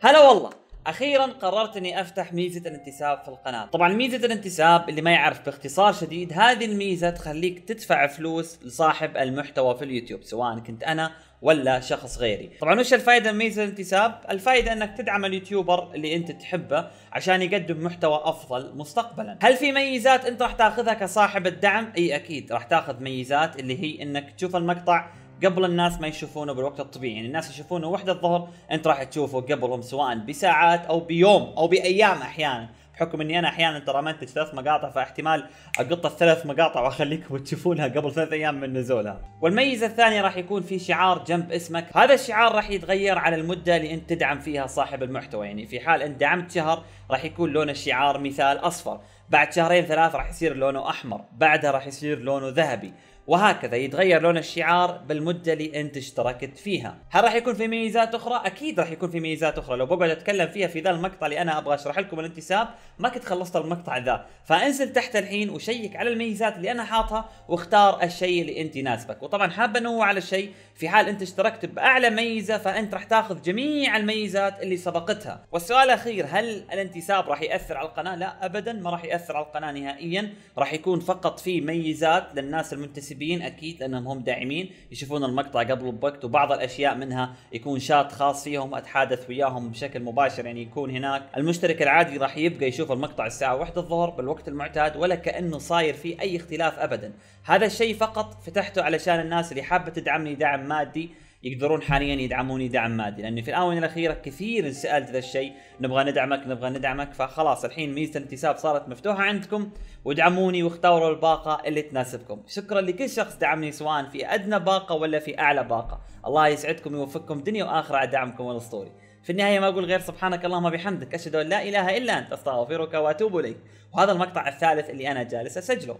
هلا والله اخيرا قررت اني افتح ميزه الانتساب في القناه طبعا ميزه الانتساب اللي ما يعرف باختصار شديد هذه الميزه تخليك تدفع فلوس لصاحب المحتوى في اليوتيوب سواء كنت انا ولا شخص غيري طبعا وش الفائده من ميزه الانتساب الفائده انك تدعم اليوتيوبر اللي انت تحبه عشان يقدم محتوى افضل مستقبلا هل في ميزات انت راح تاخذها كصاحب الدعم اي اكيد راح تاخذ ميزات اللي هي انك تشوف المقطع قبل الناس ما يشوفونه بالوقت الطبيعي يعني الناس يشوفونه وحده الظهر انت راح تشوفه قبلهم سواء بساعات او بيوم او بايام احيانا بحكم اني انا احيانا ترى منتج ثلاث مقاطع فاحتمال اقط الثلاث مقاطع واخليكم تشوفونها قبل ثلاث ايام من نزولها. والميزه الثانيه راح يكون في شعار جنب اسمك، هذا الشعار راح يتغير على المده اللي انت تدعم فيها صاحب المحتوى، يعني في حال انت دعمت شهر راح يكون لون الشعار مثال اصفر، بعد شهرين ثلاث راح يصير لونه احمر بعدها راح يصير لونه ذهبي وهكذا يتغير لون الشعار بالمدة اللي انت اشتركت فيها هل راح يكون في ميزات اخرى اكيد راح يكون في ميزات اخرى لو بقعد اتكلم فيها في ذا المقطع اللي انا ابغى اشرح لكم الانتساب ما كنت خلصت المقطع ذا فانزل تحت الحين وشيك على الميزات اللي انا حاطها واختار الشيء اللي انت يناسبك وطبعا حاب انوع على الشيء في حال انت اشتركت باعلى ميزه فانت راح تاخذ جميع الميزات اللي سبقتها والسؤال الاخير هل الانتساب راح ياثر على القناه لا ابدا ما راح ياثر على القناه نهائيا راح يكون فقط في ميزات للناس المنتسبين اكيد لانهم هم داعمين يشوفون المقطع قبل بوقت وبعض الاشياء منها يكون شات خاص فيهم اتحادث وياهم بشكل مباشر يعني يكون هناك المشترك العادي راح يبقى يشوف المقطع الساعه 1 الظهر بالوقت المعتاد ولا كانه صاير في اي اختلاف ابدا هذا الشيء فقط فتحته علشان الناس اللي حابه تدعمني دعم مادي يقدرون حاليا يدعموني دعم مادي لاني في الاونه الاخيره كثير سالت ذا الشيء نبغى ندعمك نبغى ندعمك فخلاص الحين ميزه الانتساب صارت مفتوحه عندكم وادعموني واختاروا الباقه اللي تناسبكم شكرا لكل شخص دعمني سواء في ادنى باقه ولا في اعلى باقه الله يسعدكم ويوفقكم دنيا واخره على دعمكم الاسطوري في النهاية ما أقول غير سبحانك اللهم بحمدك أشهد أن لا إله إلا أنت أستغفرك وأتوب إليك وهذا المقطع الثالث اللي أنا جالس أسجله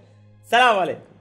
السلام عليكم